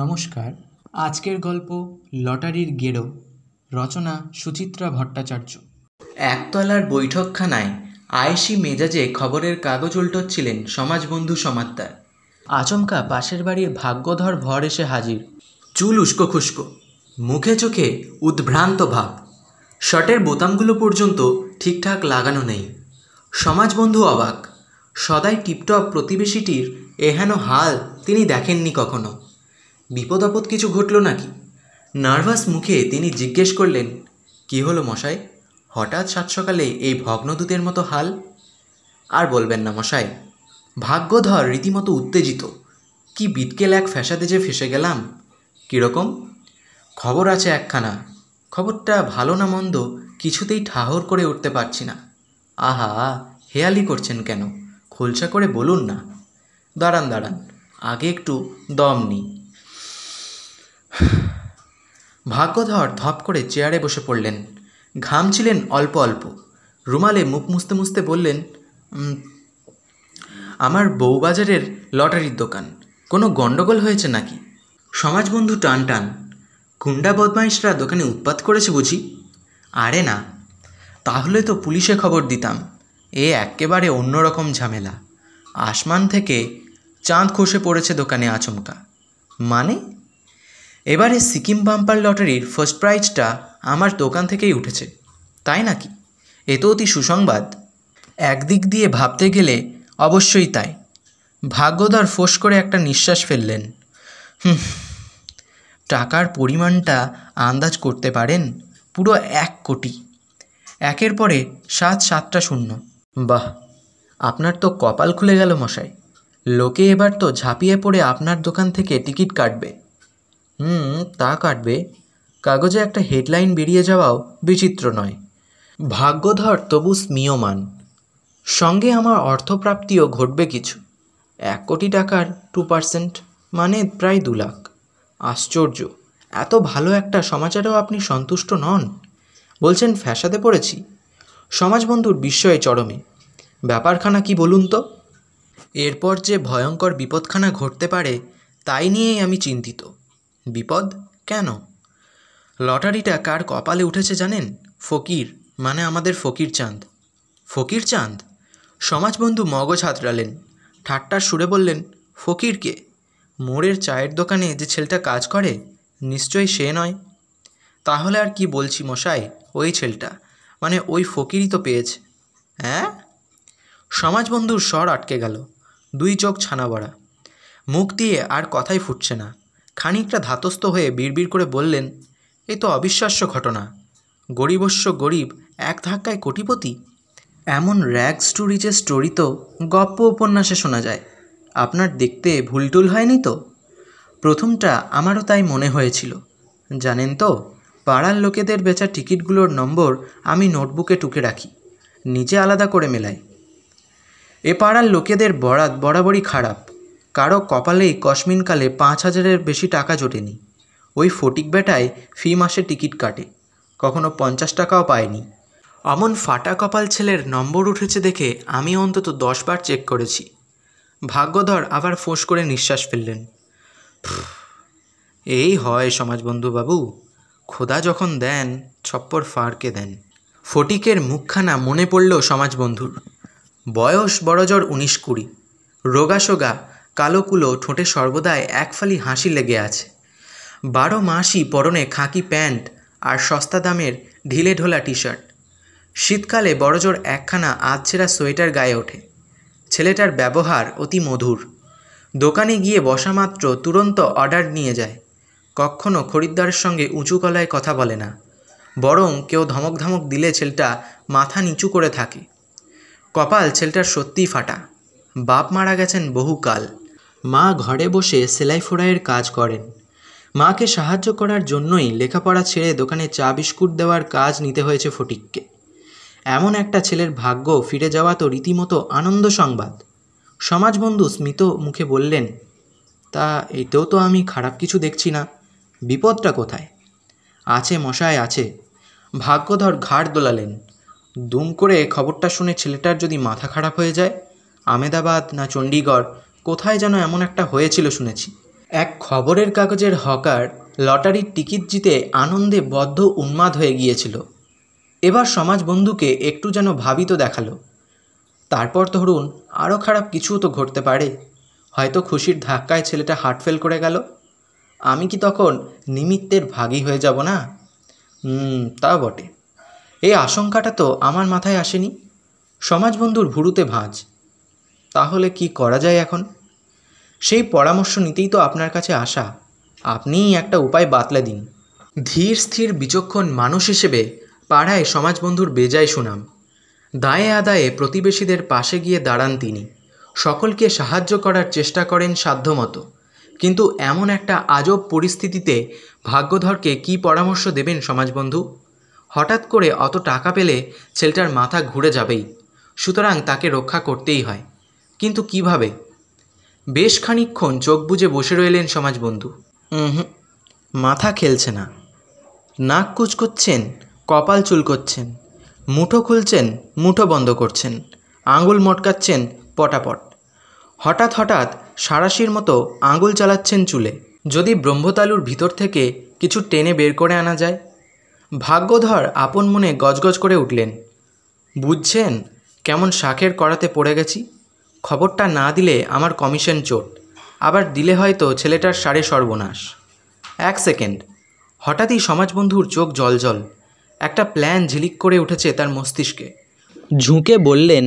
নমস্কার আজকের গল্প লটারির গেরো রচনা সুচিত্রা ভট্টাচার্য একতলার বৈঠকখানায় আয়েসি মেজাজে খবরের কাগজ উল্টোচ্ছিলেন সমাজবন্ধু সমাদ্দার আচমকা পাশের বাড়ির ভাগ্যধর ভর এসে হাজির চুল উস্কো খুস্কো মুখে চোখে উদ্ভ্রান্ত ভাব শটের বোতামগুলো পর্যন্ত ঠিকঠাক লাগানো নেই সমাজবন্ধু অবাক সদাই টিপটপ প্রতিবেশীটির এহেন হাল তিনি দেখেননি কখনো বিপদ আপদ কিছু ঘটল নাকি নার্ভাস মুখে তিনি জিজ্ঞেস করলেন কি হলো মশাই হঠাৎ সাত সকালে এই ভগ্নদূতের মতো হাল আর বলবেন না মশাই ভাগ্যধর রীতিমতো উত্তেজিত কি বিটকেল এক ফ্যাসাতে যে ফেসে গেলাম কীরকম খবর আছে একখানা খবরটা ভালো না মন্দ কিছুতেই ঠাহর করে উঠতে পারছি না আহা হেয়ালি করছেন কেন খোলসা করে বলুন না দাঁড়ান দাঁড়ান আগে একটু দম নিই ভাগ্যধর ধপ করে চেয়ারে বসে পড়লেন ঘামছিলেন অল্প অল্প রুমালে মুখ মুছতে মুছতে বললেন আমার বউবাজারের লটারির দোকান কোনো গণ্ডগোল হয়েছে নাকি সমাজবন্ধু টান টান গুন্ডা বদমাইশরা দোকানে উৎপাত করেছে বুঝি আরে না তাহলে তো পুলিশে খবর দিতাম এ একেবারে অন্যরকম ঝামেলা আসমান থেকে চাঁদ খসে পড়েছে দোকানে আচমকা মানে এবারে সিকিম বাম্পার লটারির ফার্স্ট প্রাইজটা আমার দোকান থেকেই উঠেছে তাই নাকি এ তো অতি সুসংবাদ একদিক দিয়ে ভাবতে গেলে অবশ্যই তাই ভাগ্যদার ফোস করে একটা নিঃশ্বাস ফেললেন হুম টাকার পরিমাণটা আন্দাজ করতে পারেন পুরো এক কোটি একের পরে সাত সাতটা শূন্য বাহ আপনার তো কপাল খুলে গেল মশাই লোকে এবার তো ঝাঁপিয়ে পড়ে আপনার দোকান থেকে টিকিট কাটবে হুম তা কাটবে কাগজে একটা হেডলাইন বেরিয়ে যাওয়াও বিচিত্র নয় ভাগ্যধর তবু স্মীয়মান সঙ্গে আমার অর্থপ্রাপ্তিও ঘটবে কিছু এক কোটি টাকার টু পার্সেন্ট মানে প্রায় দু লাখ আশ্চর্য এত ভালো একটা সমাচারেও আপনি সন্তুষ্ট নন বলছেন ফ্যাসাদে পড়েছি সমাজবন্ধুর বিস্ময়ে চরমে ব্যাপারখানা কি বলুন তো এরপর যে ভয়ঙ্কর বিপদখানা ঘটতে পারে তাই নিয়েই আমি চিন্তিত বিপদ কেন লটারিটা কার কপালে উঠেছে জানেন ফকির মানে আমাদের ফকির চাঁদ ফকির চাঁদ সমাজবন্ধু মগজ হাতড়ালেন ঠাট্টার সুরে বললেন ফকিরকে মোড়ের চায়ের দোকানে যে ছেলেটা কাজ করে নিশ্চয়ই সে নয় তাহলে আর কি বলছি মশাই ওই ছেলেটা মানে ওই ফকিরই তো পেয়েছে হ্যাঁ সমাজবন্ধুর স্বর আটকে গেল দুই চোখ ছানা ভরা মুখ দিয়ে আর কথাই ফুটছে না খানিকটা ধাতস্থ হয়ে বিড়বিড় করে বললেন এ তো অবিশ্বাস্য ঘটনা গরিবস্য গরিব এক ধাক্কায় কোটিপতি এমন র্যাগস টু রিচের স্টোরি তো গপ্প উপন্যাসে শোনা যায় আপনার দেখতে ভুলটুল হয়নি তো প্রথমটা আমারও তাই মনে হয়েছিল জানেন তো পাড়ার লোকেদের বেচা টিকিটগুলোর নম্বর আমি নোটবুকে টুকে রাখি নিজে আলাদা করে মেলাই এ পাড়ার লোকেদের বরাত বরাবরই খারাপ কারো কপালেই কসমিনকালে পাঁচ হাজারের বেশি টাকা জোটেনি ওই ফটিক বেটায় ফি মাসে টিকিট কাটে কখনো পঞ্চাশ টাকাও পায়নি অমন ফাটা কপাল ছেলের নম্বর উঠেছে দেখে আমি অন্তত দশবার চেক করেছি ভাগ্যধর আবার ফোঁস করে নিঃশ্বাস ফেললেন এই হয় বাবু খোদা যখন দেন ছপ্পর ফাড়কে দেন ফটিকের মুখখানা মনে পড়ল সমাজবন্ধুর বয়স বড়জর উনিশ কুড়ি রোগাসোগা কালো কুলো ঠোঁটে এক একফালি হাসি লেগে আছে বারো মাসই পরনে খাঁকি প্যান্ট আর সস্তা দামের ঢিলে ঢোলা টি শার্ট শীতকালে বড়জোর একখানা আধছেরা সোয়েটার গায়ে ওঠে ছেলেটার ব্যবহার অতি মধুর দোকানে গিয়ে বসা মাত্র তুরন্ত অর্ডার নিয়ে যায় কখনও খরিদ্দারের সঙ্গে উঁচু গলায় কথা বলে না বরং কেউ ধমক ধমক দিলে ছেলেটা মাথা নিচু করে থাকে কপাল ছেলেটার সত্যিই ফাটা বাপ মারা গেছেন বহুকাল মা ঘরে বসে সেলাই ফোড়াইয়ের কাজ করেন মাকে সাহায্য করার জন্যই লেখাপড়া ছেড়ে দোকানে চা বিস্কুট দেওয়ার কাজ নিতে হয়েছে ফটিককে এমন একটা ছেলের ভাগ্য ফিরে যাওয়া তো রীতিমতো আনন্দ সংবাদ সমাজবন্ধু স্মিত মুখে বললেন তা এতেও তো আমি খারাপ কিছু দেখছি না বিপদটা কোথায় আছে মশায় আছে ভাগ্যধর ঘাড় দোলালেন দুম করে খবরটা শুনে ছেলেটার যদি মাথা খারাপ হয়ে যায় আমেদাবাদ না চণ্ডীগড় কোথায় যেন এমন একটা হয়েছিল শুনেছি এক খবরের কাগজের হকার লটারির টিকিট জিতে আনন্দে বদ্ধ উন্মাদ হয়ে গিয়েছিল এবার সমাজ বন্ধুকে একটু যেন ভাবিত দেখালো তারপর ধরুন আরও খারাপ কিছুও তো ঘটতে পারে হয়তো খুশির ধাক্কায় ছেলেটা হার্ট ফেল করে গেল আমি কি তখন নিমিত্তের ভাগি হয়ে যাব না হুম তা বটে এই আশঙ্কাটা তো আমার মাথায় আসেনি সমাজবন্ধুর ভুরুতে ভাঁজ তাহলে কি করা যায় এখন সেই পরামর্শ নিতেই তো আপনার কাছে আসা আপনিই একটা উপায় বাতলে দিন ধীর স্থির বিচক্ষণ মানুষ হিসেবে পাড়ায় সমাজবন্ধুর বেজায় সুনাম দায়ে আদায়ে প্রতিবেশীদের পাশে গিয়ে দাঁড়ান তিনি সকলকে সাহায্য করার চেষ্টা করেন সাধ্যমতো কিন্তু এমন একটা আজব পরিস্থিতিতে ভাগ্যধরকে কি পরামর্শ দেবেন সমাজবন্ধু হঠাৎ করে অত টাকা পেলে ছেলেটার মাথা ঘুরে যাবেই সুতরাং তাকে রক্ষা করতেই হয় কিন্তু কিভাবে বেশ খানিক্ষণ চোখ বুজে বসে রইলেন সমাজবন্ধু হুম মাথা খেলছে না নাক কুচকুচ্ছেন কপাল চুল করছেন মুঠো খুলছেন মুঠো বন্ধ করছেন আঙুল মটকাচ্ছেন পটাপট হঠাৎ হঠাৎ সাঁড়াশির মতো আঙুল চালাচ্ছেন চুলে যদি ব্রহ্মতালুর ভিতর থেকে কিছু টেনে বের করে আনা যায় ভাগ্যধর আপন মনে গজগজ করে উঠলেন বুঝছেন কেমন শাখের করাতে পড়ে গেছি খবরটা না দিলে আমার কমিশন চোট আবার দিলে হয়তো ছেলেটার সারে সর্বনাশ এক সেকেন্ড হঠাৎই সমাজবন্ধুর চোখ জলজল একটা প্ল্যান ঝিলিক করে উঠেছে তার মস্তিষ্কে ঝুঁকে বললেন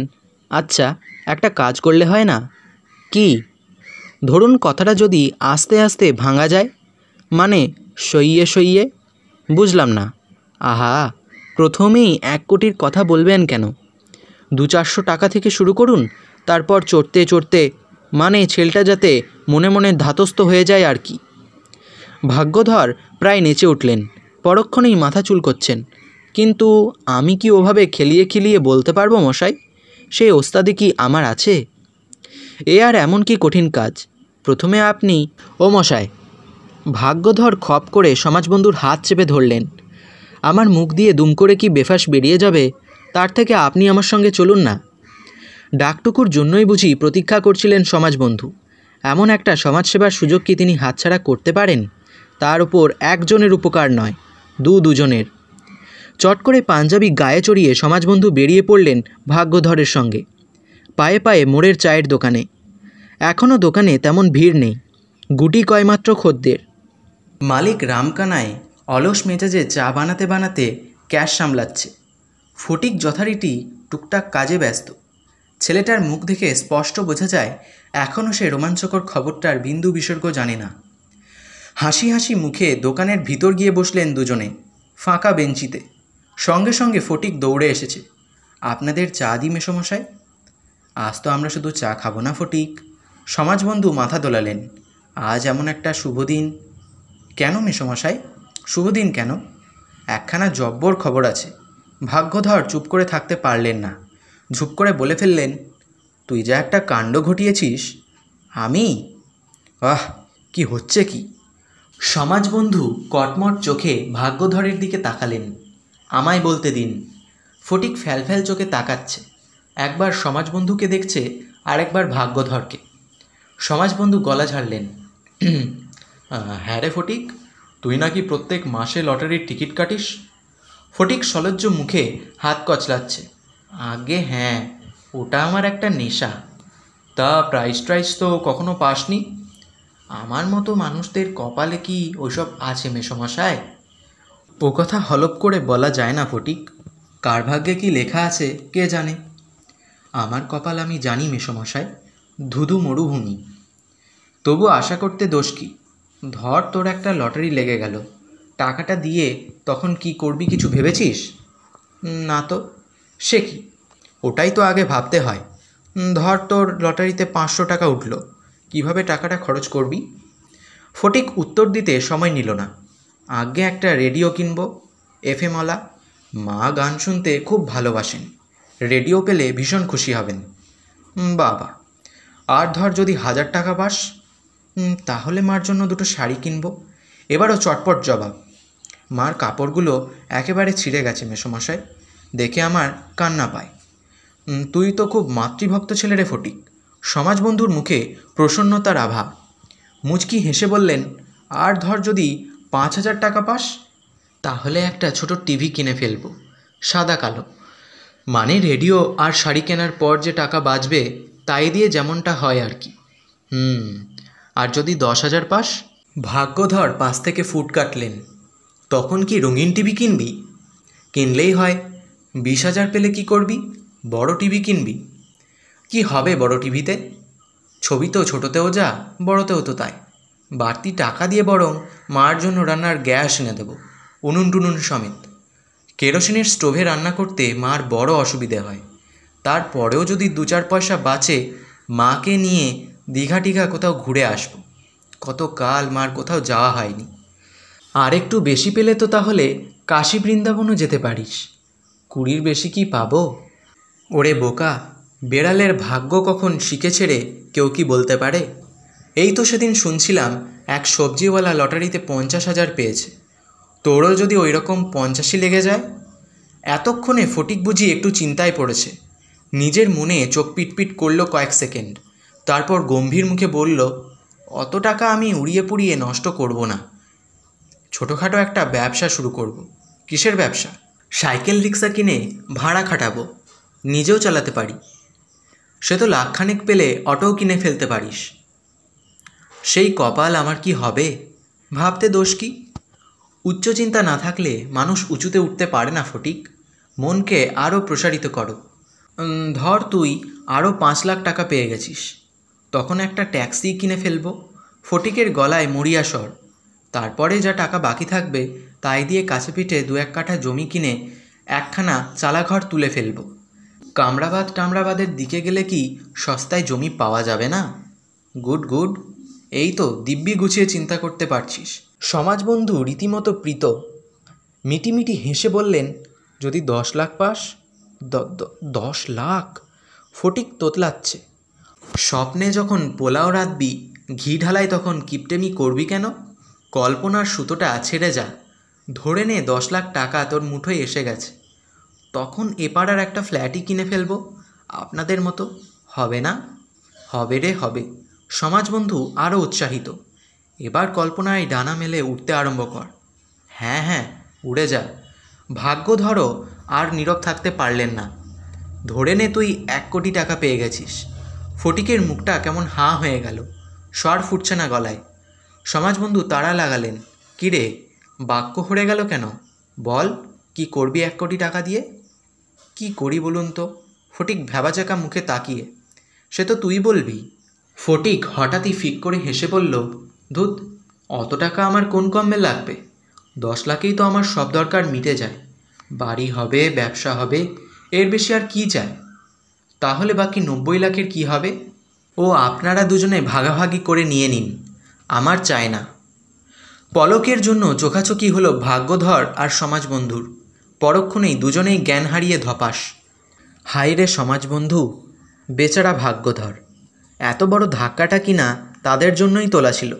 আচ্ছা একটা কাজ করলে হয় না কি ধরুন কথাটা যদি আস্তে আস্তে ভাঙা যায় মানে সইয়ে সইয়ে বুঝলাম না আহা প্রথমেই এক কোটির কথা বলবেন কেন দু চারশো টাকা থেকে শুরু করুন তারপর চড়তে চড়তে মানে ছেলেটা যাতে মনে মনে ধাতস্থ হয়ে যায় আর কি ভাগ্যধর প্রায় নেচে উঠলেন পরক্ষণেই মাথা করছেন কিন্তু আমি কি ওভাবে খেলিয়ে খেলিয়ে বলতে পারবো মশাই সেই ওস্তাদি কি আমার আছে এ আর এমন কি কঠিন কাজ প্রথমে আপনি ও মশাই ভাগ্যধর খপ করে সমাজবন্ধুর হাত চেপে ধরলেন আমার মুখ দিয়ে দুম করে কি বেফাস বেরিয়ে যাবে তার থেকে আপনি আমার সঙ্গে চলুন না ডাকটুকুর জন্যই বুঝি প্রতীক্ষা করছিলেন সমাজবন্ধু এমন একটা সমাজসেবার সুযোগ কি তিনি হাতছাড়া করতে পারেন তার উপর একজনের উপকার নয় দু দুজনের চট করে পাঞ্জাবি গায়ে চড়িয়ে সমাজবন্ধু বেরিয়ে পড়লেন ভাগ্যধরের সঙ্গে পায়ে পায়ে মোড়ের চায়ের দোকানে এখনও দোকানে তেমন ভিড় নেই গুটি কয়মাত্র খদ্দের মালিক রামকানায় অলস মেজাজে চা বানাতে বানাতে ক্যাশ সামলাচ্ছে ফটিক যথারীতি টুকটাক কাজে ব্যস্ত ছেলেটার মুখ দেখে স্পষ্ট বোঝা যায় এখনও সে রোমাঞ্চকর খবরটার বিন্দু বিসর্গ জানে না হাসি হাসি মুখে দোকানের ভিতর গিয়ে বসলেন দুজনে ফাঁকা বেঞ্চিতে সঙ্গে সঙ্গে ফটিক দৌড়ে এসেছে আপনাদের চা দি মেসমশাই আজ তো আমরা শুধু চা খাবো না ফটিক সমাজবন্ধু মাথা দোলালেন আজ এমন একটা শুভদিন কেন মেসমশাই শুভদিন কেন একখানা জব্বর খবর আছে ভাগ্যধর চুপ করে থাকতে পারলেন না ঝুপ করে বলে ফেললেন তুই যা একটা কাণ্ড ঘটিয়েছিস আমি আহ কি হচ্ছে কি সমাজ বন্ধু কটমট চোখে ভাগ্যধরের দিকে তাকালেন আমায় বলতে দিন ফটিক ফ্যালফ্যাল চোখে তাকাচ্ছে একবার সমাজ বন্ধুকে দেখছে আরেকবার ভাগ্যধরকে সমাজ বন্ধু গলা ঝাড়লেন হ্যাঁ রে ফটিক তুই নাকি প্রত্যেক মাসে লটারির টিকিট কাটিস ফটিক সলজ্জ মুখে হাত কচলাচ্ছে আগে হ্যাঁ ওটা আমার একটা নেশা তা প্রাইস ট্রাইস তো কখনো পাসনি আমার মতো মানুষদের কপালে কি ওইসব আছে মেসমশায় ও কথা হলপ করে বলা যায় না ফটিক কার ভাগ্যে কি লেখা আছে কে জানে আমার কপাল আমি জানি মেসমশায় ধুধু মরুভূমি তবু আশা করতে দোষ কি ধর তোর একটা লটারি লেগে গেল টাকাটা দিয়ে তখন কি করবি কিছু ভেবেছিস না তো সে কি ওটাই তো আগে ভাবতে হয় ধর তোর লটারিতে পাঁচশো টাকা উঠল কিভাবে টাকাটা খরচ করবি ফটিক উত্তর দিতে সময় নিল না আগে একটা রেডিও কিনব এফএমওয়ালা মা গান শুনতে খুব ভালোবাসেন রেডিও পেলে ভীষণ খুশি হবেন বাবা আর ধর যদি হাজার টাকা পাস তাহলে মার জন্য দুটো শাড়ি কিনব এবারও চটপট জবাব মার কাপড়গুলো একেবারে ছিঁড়ে গেছে মেসমশায় দেখে আমার কান্না পায় তুই তো খুব মাতৃভক্ত ছেলে রে ফটিক বন্ধুর মুখে প্রসন্নতার আভা মুচকি হেসে বললেন আর ধর যদি পাঁচ হাজার টাকা পাস তাহলে একটা ছোট টিভি কিনে ফেলব সাদা কালো মানে রেডিও আর শাড়ি কেনার পর যে টাকা বাঁচবে তাই দিয়ে যেমনটা হয় আর কি হুম আর যদি দশ হাজার পাস ভাগ্যধর পাশ থেকে ফুট কাটলেন তখন কি রঙিন টিভি কিনবি কিনলেই হয় বিশ হাজার পেলে কি করবি বড় টিভি কিনবি কি হবে বড় টিভিতে ছবি তো ছোটোতেও যা বড়তেও তো তাই বাড়তি টাকা দিয়ে বরং মার জন্য রান্নার গ্যাস এনে দেবো উনুন টুনুন সমেত কেরোসিনের স্টোভে রান্না করতে মার বড় অসুবিধে হয় তারপরেও যদি দু চার পয়সা বাঁচে মাকে নিয়ে দীঘা টিঘা কোথাও ঘুরে আসব কত কাল মার কোথাও যাওয়া হয়নি আর একটু বেশি পেলে তো তাহলে কাশী বৃন্দাবনও যেতে পারিস কুড়ির বেশি কি পাবো ওরে বোকা বেড়ালের ভাগ্য কখন শিখে ছেড়ে কেউ কি বলতে পারে এই তো সেদিন শুনছিলাম এক সবজিওয়ালা লটারিতে পঞ্চাশ হাজার পেয়েছে তোরও যদি ওই রকম পঞ্চাশই লেগে যায় এতক্ষণে ফটিক বুঝি একটু চিন্তায় পড়েছে নিজের মনে চোখ পিটপিট করল কয়েক সেকেন্ড তারপর গম্ভীর মুখে বলল অত টাকা আমি উড়িয়ে পুড়িয়ে নষ্ট করব না ছোটোখাটো একটা ব্যবসা শুরু করব কিসের ব্যবসা সাইকেল রিক্সা কিনে ভাড়া খাটাবো নিজেও চালাতে পারি সে তো লাখখানেক পেলে অটোও কিনে ফেলতে পারিস সেই কপাল আমার কি হবে ভাবতে দোষ কি উচ্চ চিন্তা না থাকলে মানুষ উঁচুতে উঠতে পারে না ফটিক মনকে আরও প্রসারিত করো ধর তুই আরও পাঁচ লাখ টাকা পেয়ে গেছিস তখন একটা ট্যাক্সি কিনে ফেলবো ফটিকের গলায় মরিয়া স্বর তারপরে যা টাকা বাকি থাকবে তাই দিয়ে কাছে পিঠে দু এক কাঠা জমি কিনে একখানা চালাঘর তুলে ফেলব কামরাবাদ টামরাবাদের দিকে গেলে কি সস্তায় জমি পাওয়া যাবে না গুড গুড এই তো দিব্যি গুছিয়ে চিন্তা করতে পারছিস সমাজবন্ধু রীতিমতো প্রীত মিটিমিটি হেসে বললেন যদি দশ লাখ পাস দশ লাখ ফটিক তোতলাচ্ছে স্বপ্নে যখন পোলাও রাঁধবি ঘি ঢালাই তখন কিপটেমি করবি কেন কল্পনার সুতোটা ছেড়ে যা ধরে নে দশ লাখ টাকা তোর মুঠোয় এসে গেছে তখন এপাড়ার একটা ফ্ল্যাটই কিনে ফেলবো আপনাদের মতো হবে না হবে রে হবে সমাজ বন্ধু আরও উৎসাহিত এবার কল্পনায় ডানা মেলে উঠতে আরম্ভ কর হ্যাঁ হ্যাঁ উড়ে যা ভাগ্য ধরো আর নীরব থাকতে পারলেন না ধরে নে তুই এক কোটি টাকা পেয়ে গেছিস ফটিকের মুখটা কেমন হাঁ হয়ে গেল স্বর ফুটছে না গলায় সমাজবন্ধু তাড়া লাগালেন কিরে বাক্য হরে গেল কেন বল কি করবি এক কোটি টাকা দিয়ে কি করি বলুন তো ফটিক ভ্যাবাচাকা মুখে তাকিয়ে সে তো তুই বলবি ফটিক হঠাৎই ফিক করে হেসে বলল ধুত অত টাকা আমার কোন কম্মে লাগবে দশ লাখেই তো আমার সব দরকার মিটে যায় বাড়ি হবে ব্যবসা হবে এর বেশি আর কি চায় তাহলে বাকি নব্বই লাখের কি হবে ও আপনারা দুজনে ভাগাভাগি করে নিয়ে নিন আমার চায় না পলকের জন্য চোখাচোখি হলো ভাগ্যধর আর সমাজবন্ধুর পরক্ষণেই দুজনেই জ্ঞান হারিয়ে ধপাস হাইরে সমাজবন্ধু বেচারা ভাগ্যধর এত বড় ধাক্কাটা কিনা তাদের জন্যই তোলা ছিল